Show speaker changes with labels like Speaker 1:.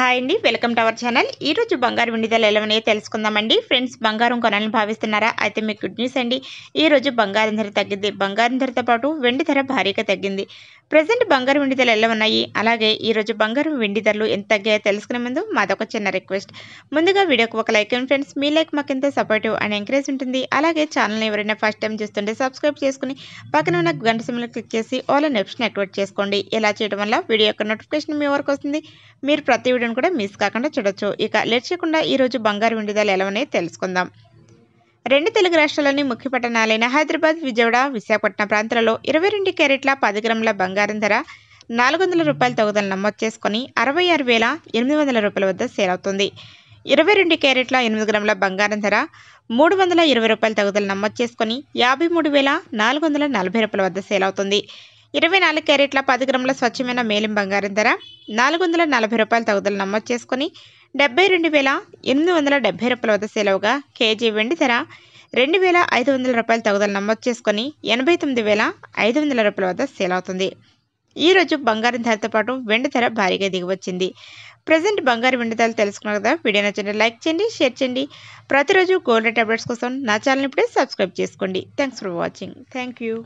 Speaker 1: hi అండి welcome to our channel ఈరోజు బంగారు ఎలా ఉన్నాయో తెలుసుకుందామండి ఫ్రెండ్స్ బంగారం కొనాలని భావిస్తున్నారా అయితే మీకు గుడ్ న్యూస్ అండి ఈరోజు బంగారం ధర తగ్గింది బంగారం ధరతో పాటు వెండి ధర భారీగా తగ్గింది ప్రజెంట్ బంగారు వెండి ధరలు ఎలా ఉన్నాయి అలాగే ఈరోజు బంగారం వెండి ధరలు ఎంత తగ్గాయో తెలుసుకునే ముందు మాదొక చిన్న రిక్వెస్ట్ ముందుగా వీడియోకి ఒక లైక్ అండ్ ఫ్రెండ్స్ మీ లైక్ మాకు ఎంతో సపోర్టివ్ అండ్ ఎంకరేజ్ ఉంటుంది అలాగే ఛానల్ని ఎవరైనా ఫస్ట్ టైం చూస్తుంటే సబ్స్క్రైబ్ చేసుకుని పక్కన ఉన్న గంట సిమ్లు క్లిక్ చేసి ఆల్ అండ్ ఆప్షన్ యాక్టివేట్ చేసుకోండి ఇలా చేయడం వల్ల వీడియో యొక్క నోటిఫికేషన్ మీ వరకు వస్తుంది మీరు ప్రతి వీడియోని కూడా మిస్ కాకుండా చూడొచ్చు ఇక లేచకుండా ఈరోజు బంగారు వెండి ధరలు ఎలా ఉన్నాయో తెలుసుకుందాం రెండు తెలుగు రాష్ట్రాల్లోని ముఖ్య పట్టణాలైన హైదరాబాద్ విజయవాడ విశాఖపట్నం ప్రాంతాలలో ఇరవై రెండు క్యారెట్ల పది గ్రాముల బంగారం ధర నాలుగు వందల రూపాయల తగుదల నమోదు చేసుకుని అరవై ఆరు వేల ఎనిమిది వందల రూపాయల వద్ద సేల్ అవుతుంది ఇరవై రెండు క్యారెట్ల ఎనిమిది గ్రాముల బంగారం ధర మూడు వందల ఇరవై రూపాయల తగుదల నమోదు చేసుకుని యాభై మూడు వేల నాలుగు వందల నలభై రూపాయల వద్ద సేల్ అవుతుంది ఇరవై నాలుగు క్యారెట్ల పది గ్రాముల స్వచ్ఛమైన మేలిం బంగారం ధర నాలుగు వందల నలభై రూపాయల తగుదల నమోదు చేసుకుని డెబ్బై రెండు వేల ఎనిమిది వందల డెబ్బై రూపాయల వద్ద సెలవుగా కేజీ వెండి ధర రెండు వేల ఐదు వందల రూపాయల తగుదల నమోదు చేసుకొని ఎనభై తొమ్మిది వేల ఐదు వందల రూపాయల వద్ద సేల్ అవుతుంది ఈరోజు బంగారం ధరతో పాటు వెండి ధర భారీగా దిగివచ్చింది ప్రజెంట్ బంగారు వెండి ధరలు తెలుసుకున్న కదా వీడియో నచ్చింది లైక్ చేయండి షేర్ చేయండి ప్రతిరోజు గోల్డ్ టాబ్లెట్స్ కోసం నా ఛానల్ ఇప్పుడే సబ్స్క్రైబ్ చేసుకోండి thanks for watching thank you